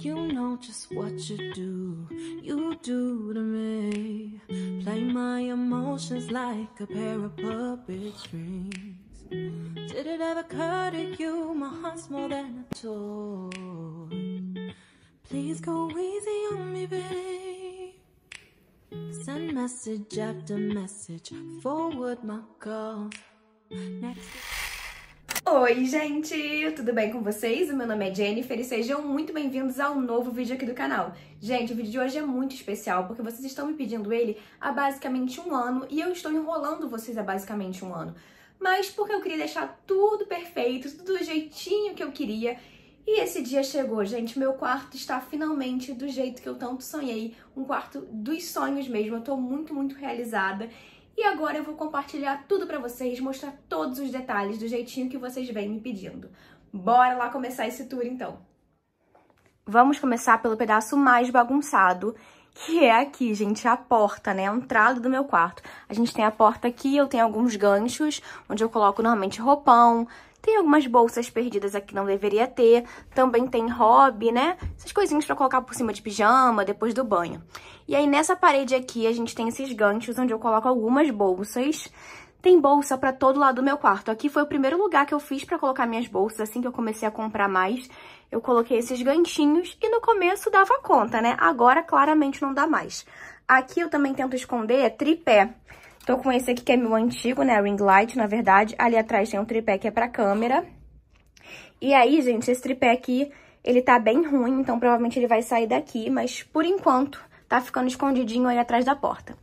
You know just what you do, you do to me. Play my emotions like a pair of puppet strings. Did it ever occur to you my heart's more than a toy? Please go easy on me, babe. Send message after message, forward my call. Next. Oi, gente! Tudo bem com vocês? O meu nome é Jennifer e sejam muito bem-vindos ao novo vídeo aqui do canal. Gente, o vídeo de hoje é muito especial porque vocês estão me pedindo ele há basicamente um ano e eu estou enrolando vocês há basicamente um ano. Mas porque eu queria deixar tudo perfeito, tudo do jeitinho que eu queria e esse dia chegou, gente. Meu quarto está finalmente do jeito que eu tanto sonhei. Um quarto dos sonhos mesmo. Eu tô muito, muito realizada. E agora eu vou compartilhar tudo para vocês, mostrar todos os detalhes do jeitinho que vocês vêm me pedindo. Bora lá começar esse tour então! Vamos começar pelo pedaço mais bagunçado, que é aqui, gente, a porta, né, a entrada do meu quarto. A gente tem a porta aqui, eu tenho alguns ganchos, onde eu coloco normalmente roupão, tem algumas bolsas perdidas aqui, não deveria ter. Também tem hobby, né? Essas coisinhas pra colocar por cima de pijama, depois do banho. E aí, nessa parede aqui, a gente tem esses ganchos, onde eu coloco algumas bolsas. Tem bolsa pra todo lado do meu quarto. Aqui foi o primeiro lugar que eu fiz pra colocar minhas bolsas, assim que eu comecei a comprar mais eu coloquei esses ganchinhos e no começo dava conta, né? Agora, claramente, não dá mais. Aqui eu também tento esconder é tripé. Tô com esse aqui que é meu antigo, né? Ring light, na verdade. Ali atrás tem um tripé que é pra câmera. E aí, gente, esse tripé aqui, ele tá bem ruim, então provavelmente ele vai sair daqui. Mas, por enquanto, tá ficando escondidinho ali atrás da porta.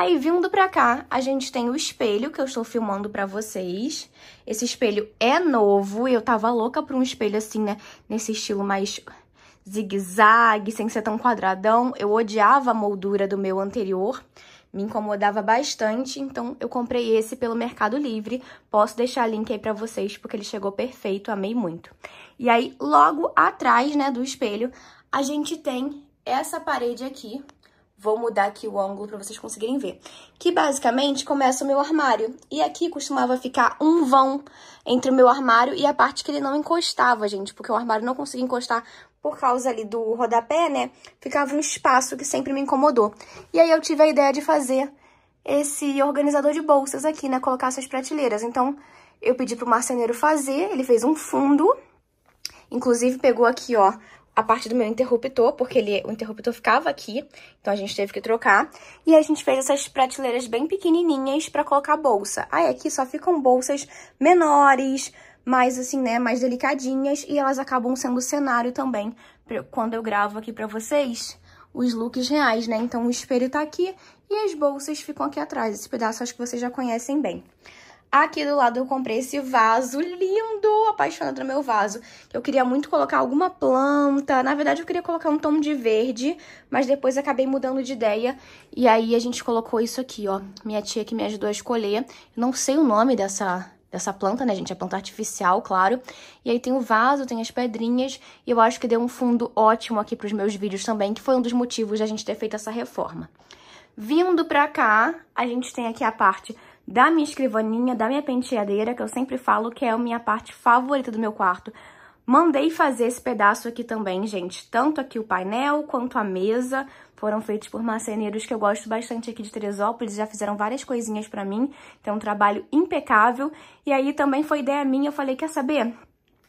Aí, vindo pra cá, a gente tem o espelho que eu estou filmando pra vocês. Esse espelho é novo eu tava louca por um espelho assim, né? Nesse estilo mais zigue-zague, sem ser tão quadradão. Eu odiava a moldura do meu anterior, me incomodava bastante, então eu comprei esse pelo Mercado Livre. Posso deixar o link aí pra vocês, porque ele chegou perfeito, amei muito. E aí, logo atrás, né, do espelho, a gente tem essa parede aqui, Vou mudar aqui o ângulo para vocês conseguirem ver. Que basicamente começa o meu armário. E aqui costumava ficar um vão entre o meu armário e a parte que ele não encostava, gente. Porque o armário não conseguia encostar por causa ali do rodapé, né? Ficava um espaço que sempre me incomodou. E aí eu tive a ideia de fazer esse organizador de bolsas aqui, né? Colocar essas prateleiras. Então eu pedi para o marceneiro fazer, ele fez um fundo. Inclusive pegou aqui, ó, a parte do meu interruptor, porque ele, o interruptor ficava aqui, então a gente teve que trocar. E a gente fez essas prateleiras bem pequenininhas para colocar bolsa. Aí aqui só ficam bolsas menores, mais assim, né, mais delicadinhas, e elas acabam sendo cenário também, quando eu gravo aqui para vocês, os looks reais, né? Então o espelho tá aqui e as bolsas ficam aqui atrás, esse pedaço acho que vocês já conhecem bem. Aqui do lado eu comprei esse vaso lindo, apaixonada no meu vaso. Eu queria muito colocar alguma planta, na verdade eu queria colocar um tom de verde, mas depois acabei mudando de ideia. E aí a gente colocou isso aqui, ó, minha tia que me ajudou a escolher. Eu não sei o nome dessa, dessa planta, né, gente? É planta artificial, claro. E aí tem o vaso, tem as pedrinhas, e eu acho que deu um fundo ótimo aqui pros meus vídeos também, que foi um dos motivos da gente ter feito essa reforma. Vindo pra cá, a gente tem aqui a parte da minha escrivaninha, da minha penteadeira, que eu sempre falo que é a minha parte favorita do meu quarto. Mandei fazer esse pedaço aqui também, gente. Tanto aqui o painel quanto a mesa foram feitos por marceneiros que eu gosto bastante aqui de Teresópolis. Já fizeram várias coisinhas pra mim, então é um trabalho impecável. E aí também foi ideia minha, eu falei, quer saber?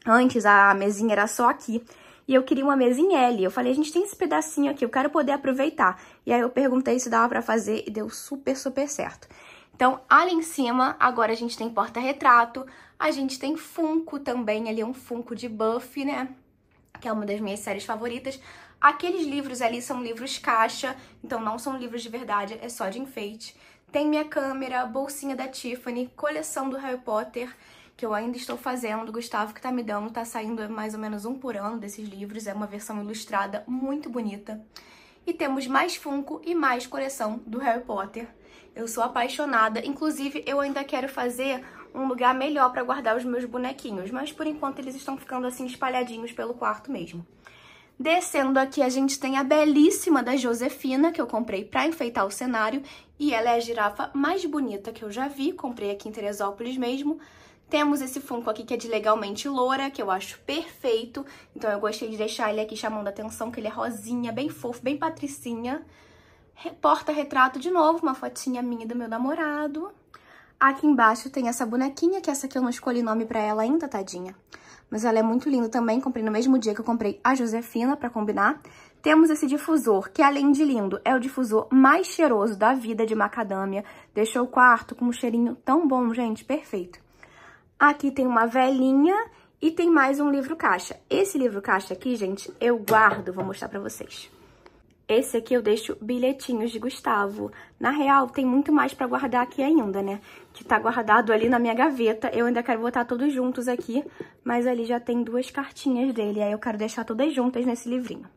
Antes a mesinha era só aqui e eu queria uma mesa em L. Eu falei, a gente tem esse pedacinho aqui, eu quero poder aproveitar. E aí eu perguntei se dava pra fazer e deu super, super certo. Então, ali em cima, agora a gente tem porta-retrato, a gente tem Funko também, ali é um Funko de Buffy, né? Que é uma das minhas séries favoritas. Aqueles livros ali são livros caixa, então não são livros de verdade, é só de enfeite. Tem minha câmera, bolsinha da Tiffany, coleção do Harry Potter, que eu ainda estou fazendo, Gustavo que tá me dando, tá saindo mais ou menos um por ano desses livros, é uma versão ilustrada muito bonita. E temos mais Funko e mais coleção do Harry Potter, eu sou apaixonada, inclusive eu ainda quero fazer um lugar melhor para guardar os meus bonequinhos, mas por enquanto eles estão ficando assim espalhadinhos pelo quarto mesmo. Descendo aqui, a gente tem a belíssima da Josefina, que eu comprei para enfeitar o cenário, e ela é a girafa mais bonita que eu já vi, comprei aqui em Teresópolis mesmo. Temos esse funko aqui que é de Legalmente Loura, que eu acho perfeito, então eu gostei de deixar ele aqui chamando a atenção, que ele é rosinha, bem fofo, bem patricinha. Porta-retrato de novo, uma fotinha minha do meu namorado. Aqui embaixo tem essa bonequinha, que é essa aqui eu não escolhi nome pra ela ainda, tadinha. Mas ela é muito linda também, comprei no mesmo dia que eu comprei a Josefina, pra combinar. Temos esse difusor, que além de lindo, é o difusor mais cheiroso da vida de macadâmia. Deixou o quarto com um cheirinho tão bom, gente, perfeito. Aqui tem uma velhinha e tem mais um livro caixa. Esse livro caixa aqui, gente, eu guardo, vou mostrar pra vocês. Esse aqui eu deixo bilhetinhos de Gustavo. Na real, tem muito mais pra guardar aqui ainda, né? Que tá guardado ali na minha gaveta. Eu ainda quero botar todos juntos aqui, mas ali já tem duas cartinhas dele. Aí eu quero deixar todas juntas nesse livrinho.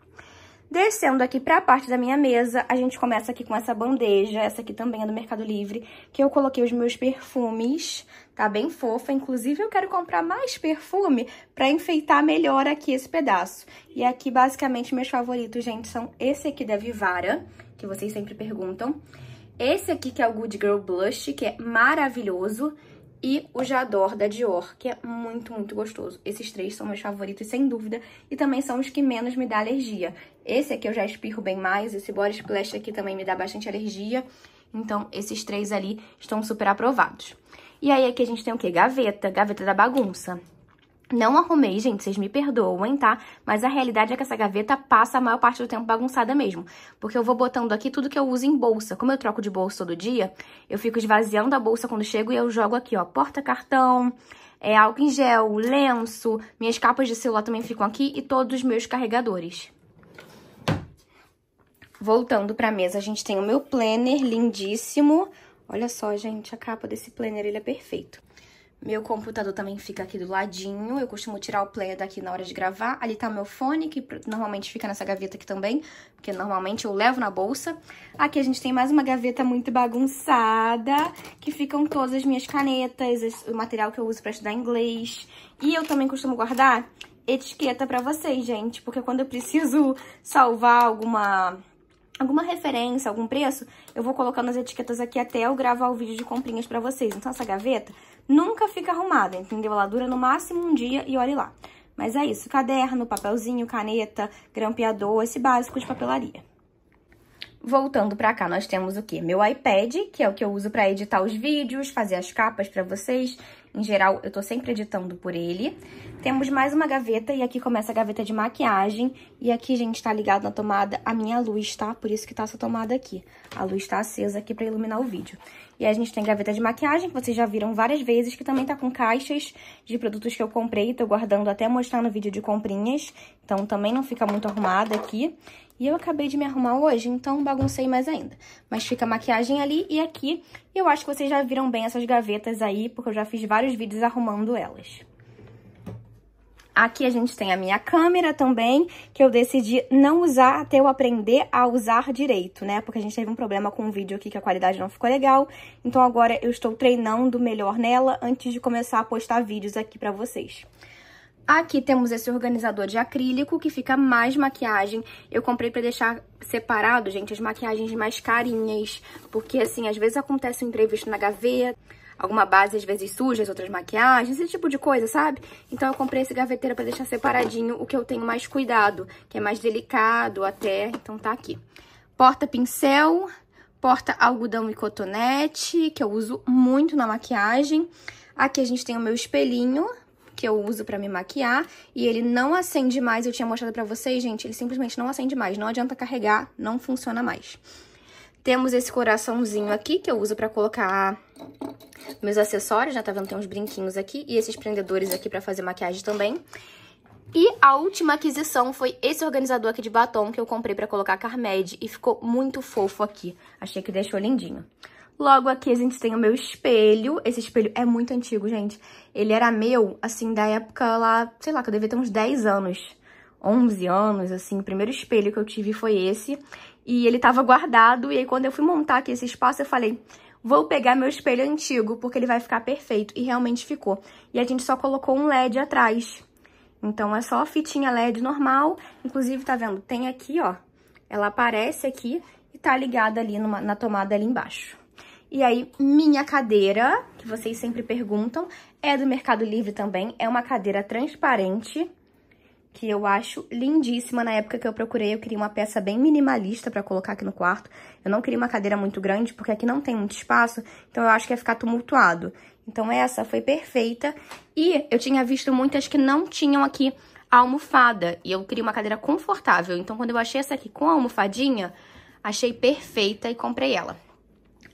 Descendo aqui para a parte da minha mesa, a gente começa aqui com essa bandeja, essa aqui também é do Mercado Livre, que eu coloquei os meus perfumes, Tá bem fofa, inclusive eu quero comprar mais perfume para enfeitar melhor aqui esse pedaço. E aqui, basicamente, meus favoritos, gente, são esse aqui da Vivara, que vocês sempre perguntam. Esse aqui que é o Good Girl Blush, que é maravilhoso. E o Jador da Dior, que é muito, muito gostoso. Esses três são meus favoritos, sem dúvida. E também são os que menos me dá alergia. Esse aqui eu já espirro bem mais. Esse Body Splash aqui também me dá bastante alergia. Então, esses três ali estão super aprovados. E aí, aqui a gente tem o quê? Gaveta, gaveta da bagunça. Não arrumei, gente, vocês me perdoem, tá? Mas a realidade é que essa gaveta passa a maior parte do tempo bagunçada mesmo. Porque eu vou botando aqui tudo que eu uso em bolsa. Como eu troco de bolsa todo dia, eu fico esvaziando a bolsa quando chego e eu jogo aqui, ó, porta-cartão, é, álcool em gel, lenço, minhas capas de celular também ficam aqui e todos os meus carregadores. Voltando pra mesa, a gente tem o meu planner lindíssimo, Olha só, gente, a capa desse planner, ele é perfeito. Meu computador também fica aqui do ladinho, eu costumo tirar o player daqui na hora de gravar. Ali tá meu fone, que normalmente fica nessa gaveta aqui também, porque normalmente eu levo na bolsa. Aqui a gente tem mais uma gaveta muito bagunçada, que ficam todas as minhas canetas, o material que eu uso pra estudar inglês. E eu também costumo guardar etiqueta pra vocês, gente, porque quando eu preciso salvar alguma alguma referência, algum preço, eu vou colocando as etiquetas aqui até eu gravar o vídeo de comprinhas pra vocês. Então, essa gaveta nunca fica arrumada, entendeu? Ela dura no máximo um dia e olhe lá. Mas é isso, caderno, papelzinho, caneta, grampeador, esse básico de papelaria. Voltando para cá, nós temos o que? Meu iPad, que é o que eu uso para editar os vídeos, fazer as capas para vocês. Em geral, eu tô sempre editando por ele. Temos mais uma gaveta, e aqui começa a gaveta de maquiagem. E aqui, gente, tá ligado na tomada a minha luz, tá? Por isso que tá essa tomada aqui. A luz tá acesa aqui para iluminar o vídeo. E a gente tem gaveta de maquiagem, que vocês já viram várias vezes, que também tá com caixas de produtos que eu comprei. Tô guardando até mostrar no vídeo de comprinhas. Então, também não fica muito arrumada aqui. E eu acabei de me arrumar hoje, então baguncei mais ainda. Mas fica a maquiagem ali e aqui. E eu acho que vocês já viram bem essas gavetas aí, porque eu já fiz vários vídeos arrumando elas. Aqui a gente tem a minha câmera também, que eu decidi não usar até eu aprender a usar direito, né? Porque a gente teve um problema com o vídeo aqui que a qualidade não ficou legal. Então agora eu estou treinando melhor nela antes de começar a postar vídeos aqui pra vocês. Aqui temos esse organizador de acrílico, que fica mais maquiagem. Eu comprei pra deixar separado, gente, as maquiagens mais carinhas. Porque, assim, às vezes acontece um imprevisto na gaveta alguma base às vezes suja, as outras maquiagens, esse tipo de coisa, sabe? Então eu comprei esse gaveteiro pra deixar separadinho o que eu tenho mais cuidado, que é mais delicado até, então tá aqui. Porta-pincel, porta algodão e cotonete, que eu uso muito na maquiagem. Aqui a gente tem o meu espelhinho, que eu uso pra me maquiar, e ele não acende mais, eu tinha mostrado pra vocês, gente, ele simplesmente não acende mais, não adianta carregar, não funciona mais. Temos esse coraçãozinho aqui, que eu uso pra colocar meus acessórios, já tá vendo? Tem uns brinquinhos aqui e esses prendedores aqui pra fazer maquiagem também. E a última aquisição foi esse organizador aqui de batom que eu comprei pra colocar Carmed e ficou muito fofo aqui. Achei que deixou lindinho. Logo aqui a gente tem o meu espelho. Esse espelho é muito antigo, gente. Ele era meu, assim, da época lá, sei lá, que eu devia ter uns 10 anos. 11 anos, assim, o primeiro espelho que eu tive foi esse e ele estava guardado. E aí, quando eu fui montar aqui esse espaço, eu falei, vou pegar meu espelho antigo, porque ele vai ficar perfeito. E realmente ficou. E a gente só colocou um LED atrás. Então, é só fitinha LED normal. Inclusive, tá vendo? Tem aqui, ó. Ela aparece aqui e tá ligada ali numa, na tomada ali embaixo. E aí, minha cadeira, que vocês sempre perguntam, é do Mercado Livre também. É uma cadeira transparente que eu acho lindíssima. Na época que eu procurei, eu queria uma peça bem minimalista pra colocar aqui no quarto. Eu não queria uma cadeira muito grande, porque aqui não tem muito espaço, então eu acho que ia ficar tumultuado. Então essa foi perfeita. E eu tinha visto muitas que não tinham aqui almofada, e eu queria uma cadeira confortável. Então quando eu achei essa aqui com a almofadinha, achei perfeita e comprei ela.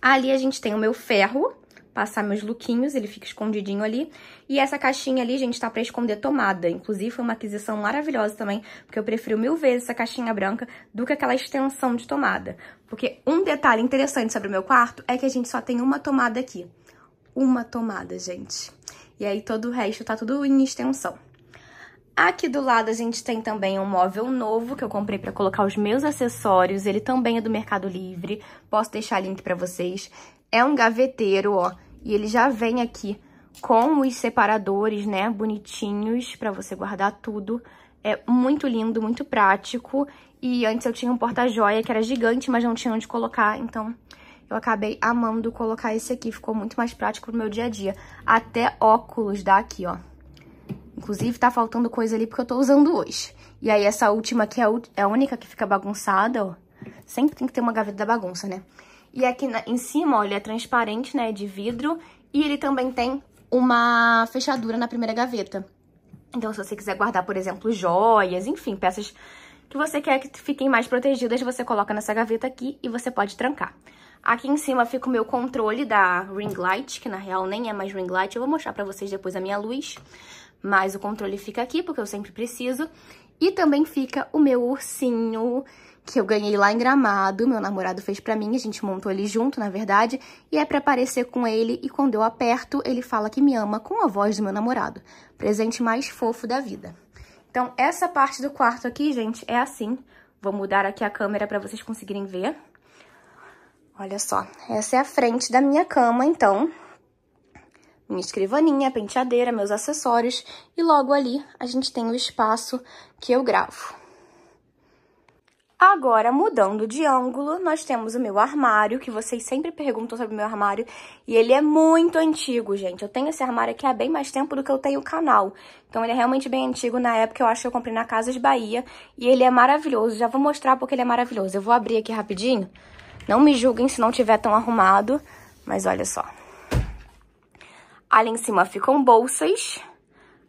Ali a gente tem o meu ferro, passar meus lookinhos, ele fica escondidinho ali. E essa caixinha ali, gente, tá pra esconder tomada. Inclusive, foi uma aquisição maravilhosa também, porque eu prefiro mil vezes essa caixinha branca do que aquela extensão de tomada. Porque um detalhe interessante sobre o meu quarto é que a gente só tem uma tomada aqui. Uma tomada, gente. E aí todo o resto tá tudo em extensão. Aqui do lado a gente tem também um móvel novo que eu comprei para colocar os meus acessórios. Ele também é do Mercado Livre. Posso deixar link para vocês. É um gaveteiro, ó. E ele já vem aqui com os separadores, né, bonitinhos para você guardar tudo. É muito lindo, muito prático. E antes eu tinha um porta-joia que era gigante, mas não tinha onde colocar, então eu acabei amando colocar esse aqui. Ficou muito mais prático pro meu dia a dia. Até óculos dá aqui, ó. Inclusive, tá faltando coisa ali porque eu tô usando hoje. E aí, essa última aqui é a é única que fica bagunçada, ó. Sempre tem que ter uma gaveta da bagunça, né? E aqui na, em cima, olha, é transparente, né, de vidro. E ele também tem uma fechadura na primeira gaveta. Então, se você quiser guardar, por exemplo, joias, enfim, peças que você quer que fiquem mais protegidas, você coloca nessa gaveta aqui e você pode trancar. Aqui em cima fica o meu controle da ring light, que na real nem é mais ring light. Eu vou mostrar pra vocês depois a minha luz. Mas o controle fica aqui, porque eu sempre preciso. E também fica o meu ursinho que eu ganhei lá em Gramado, meu namorado fez para mim, a gente montou ele junto, na verdade, e é para aparecer com ele e quando eu aperto, ele fala que me ama com a voz do meu namorado. Presente mais fofo da vida. Então, essa parte do quarto aqui, gente, é assim. Vou mudar aqui a câmera para vocês conseguirem ver. Olha só, essa é a frente da minha cama, então. Minha escrivaninha, penteadeira, meus acessórios. E logo ali a gente tem o espaço que eu gravo. Agora, mudando de ângulo, nós temos o meu armário, que vocês sempre perguntam sobre o meu armário, e ele é muito antigo, gente. Eu tenho esse armário aqui há bem mais tempo do que eu tenho o canal. Então, ele é realmente bem antigo. Na época, eu acho que eu comprei na Casas Bahia, e ele é maravilhoso. Já vou mostrar porque ele é maravilhoso. Eu vou abrir aqui rapidinho. Não me julguem se não tiver tão arrumado, mas olha só. Ali em cima ficam bolsas.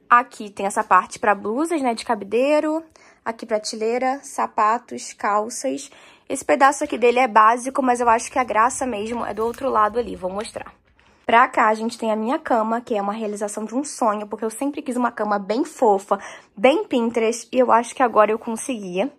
Aqui tem essa parte para blusas, né, de cabideiro. Aqui prateleira, sapatos, calças. Esse pedaço aqui dele é básico, mas eu acho que a graça mesmo é do outro lado ali, vou mostrar. Pra cá, a gente tem a minha cama, que é uma realização de um sonho, porque eu sempre quis uma cama bem fofa, bem Pinterest, e eu acho que agora eu conseguia.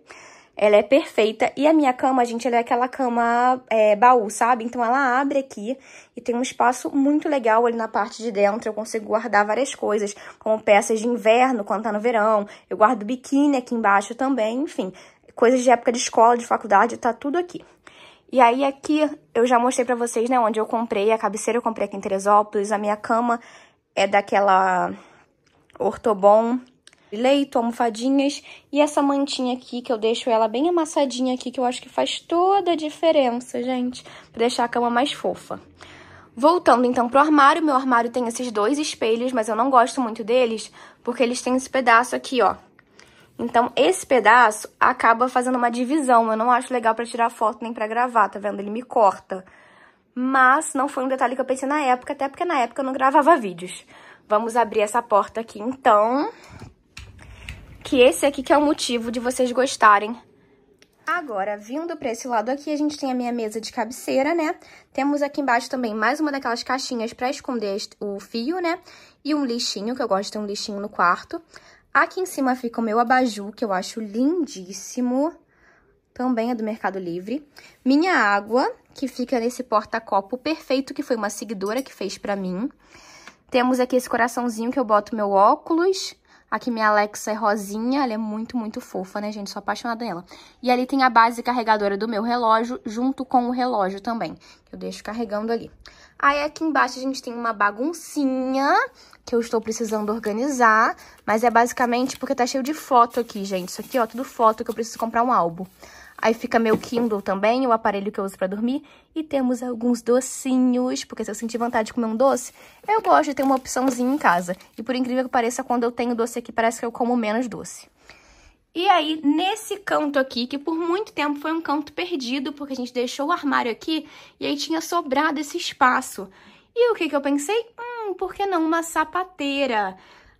Ela é perfeita. E a minha cama, gente, ela é aquela cama é, baú, sabe? Então ela abre aqui e tem um espaço muito legal ali na parte de dentro. Eu consigo guardar várias coisas, como peças de inverno quando tá no verão. Eu guardo biquíni aqui embaixo também, enfim. Coisas de época de escola, de faculdade, tá tudo aqui. E aí aqui eu já mostrei pra vocês, né, onde eu comprei a cabeceira, eu comprei aqui em Teresópolis. A minha cama é daquela Ortobon leito, almofadinhas e essa mantinha aqui, que eu deixo ela bem amassadinha aqui, que eu acho que faz toda a diferença, gente, pra deixar a cama mais fofa. Voltando então pro armário, meu armário tem esses dois espelhos, mas eu não gosto muito deles, porque eles têm esse pedaço aqui, ó. Então, esse pedaço acaba fazendo uma divisão, eu não acho legal pra tirar foto nem pra gravar, tá vendo? Ele me corta. Mas não foi um detalhe que eu pensei na época, até porque na época eu não gravava vídeos. Vamos abrir essa porta aqui, então que esse aqui que é o motivo de vocês gostarem. Agora, vindo para esse lado aqui, a gente tem a minha mesa de cabeceira, né? Temos aqui embaixo também mais uma daquelas caixinhas para esconder o fio, né? E um lixinho, que eu gosto de ter um lixinho no quarto. Aqui em cima fica o meu abajur, que eu acho lindíssimo. Também é do Mercado Livre. Minha água, que fica nesse porta-copo perfeito, que foi uma seguidora que fez para mim. Temos aqui esse coraçãozinho que eu boto meu óculos. Aqui minha Alexa é rosinha, ela é muito, muito fofa, né, gente? Sou apaixonada nela. E ali tem a base carregadora do meu relógio, junto com o relógio também, que eu deixo carregando ali. Aí aqui embaixo a gente tem uma baguncinha que eu estou precisando organizar, mas é basicamente porque tá cheio de foto aqui, gente. Isso aqui, ó, tudo foto que eu preciso comprar um álbum. Aí fica meu Kindle também, o aparelho que eu uso pra dormir. E temos alguns docinhos, porque se eu sentir vontade de comer um doce, eu gosto de ter uma opçãozinha em casa. E por incrível que pareça, quando eu tenho doce aqui, parece que eu como menos doce. E aí, nesse canto aqui, que por muito tempo foi um canto perdido, porque a gente deixou o armário aqui e aí tinha sobrado esse espaço. E o que, que eu pensei? Hum, por que não uma sapateira?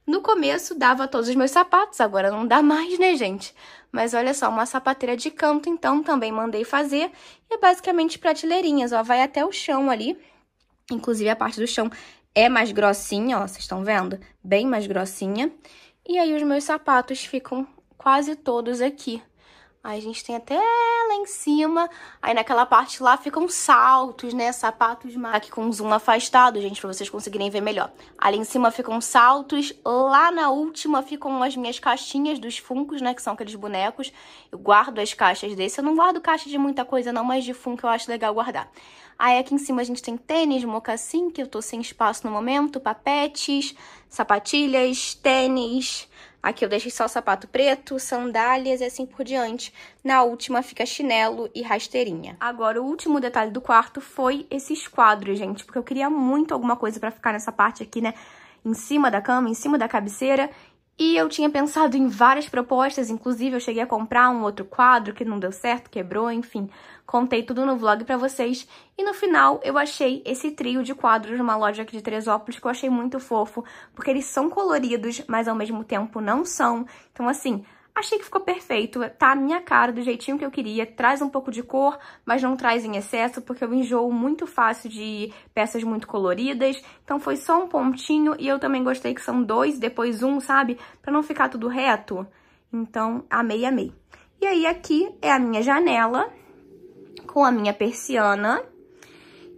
No começo dava todos os meus sapatos, agora não dá mais, né, gente? Mas olha só, uma sapateira de canto, então, também mandei fazer. E é basicamente prateleirinhas, ó, vai até o chão ali. Inclusive, a parte do chão é mais grossinha, ó, vocês estão vendo? Bem mais grossinha. E aí, os meus sapatos ficam quase todos aqui. Aí a gente tem até lá em cima. Aí naquela parte lá ficam saltos, né? Sapatos mais. Aqui com zoom afastado, gente, pra vocês conseguirem ver melhor. Ali em cima ficam saltos. Lá na última ficam as minhas caixinhas dos funcos, né? Que são aqueles bonecos. Eu guardo as caixas desse. Eu não guardo caixa de muita coisa não, mas de funko eu acho legal guardar. Aí aqui em cima a gente tem tênis, mocassim, que eu tô sem espaço no momento. Papetes, sapatilhas, tênis Aqui eu deixei só sapato preto, sandálias e assim por diante. Na última fica chinelo e rasteirinha. Agora, o último detalhe do quarto foi esses quadros, gente, porque eu queria muito alguma coisa pra ficar nessa parte aqui, né? Em cima da cama, em cima da cabeceira. E eu tinha pensado em várias propostas, inclusive eu cheguei a comprar um outro quadro que não deu certo, quebrou, enfim. Contei tudo no vlog para vocês. E no final eu achei esse trio de quadros numa loja aqui de Teresópolis que eu achei muito fofo, porque eles são coloridos, mas ao mesmo tempo não são. Então assim, Achei que ficou perfeito, tá a minha cara, do jeitinho que eu queria, traz um pouco de cor, mas não traz em excesso, porque eu enjoo muito fácil de peças muito coloridas, então foi só um pontinho, e eu também gostei que são dois, depois um, sabe? Pra não ficar tudo reto, então amei, amei. E aí aqui é a minha janela, com a minha persiana,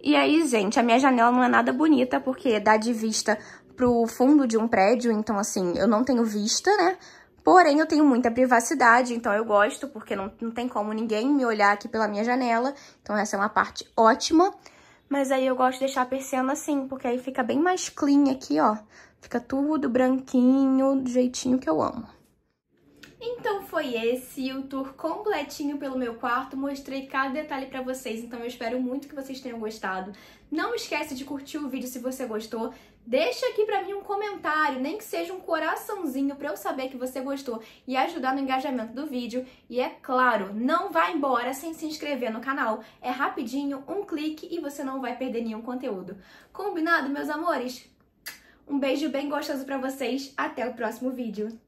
e aí, gente, a minha janela não é nada bonita, porque dá de vista pro fundo de um prédio, então assim, eu não tenho vista, né? Porém, eu tenho muita privacidade, então eu gosto, porque não, não tem como ninguém me olhar aqui pela minha janela. Então essa é uma parte ótima. Mas aí eu gosto de deixar a persiana assim, porque aí fica bem mais clean aqui, ó. Fica tudo branquinho, do jeitinho que eu amo. Então foi esse o tour completinho pelo meu quarto, mostrei cada detalhe pra vocês, então eu espero muito que vocês tenham gostado. Não esquece de curtir o vídeo se você gostou, Deixa aqui para mim um comentário, nem que seja um coraçãozinho para eu saber que você gostou e ajudar no engajamento do vídeo. E é claro, não vá embora sem se inscrever no canal. É rapidinho, um clique e você não vai perder nenhum conteúdo. Combinado, meus amores? Um beijo bem gostoso para vocês. Até o próximo vídeo.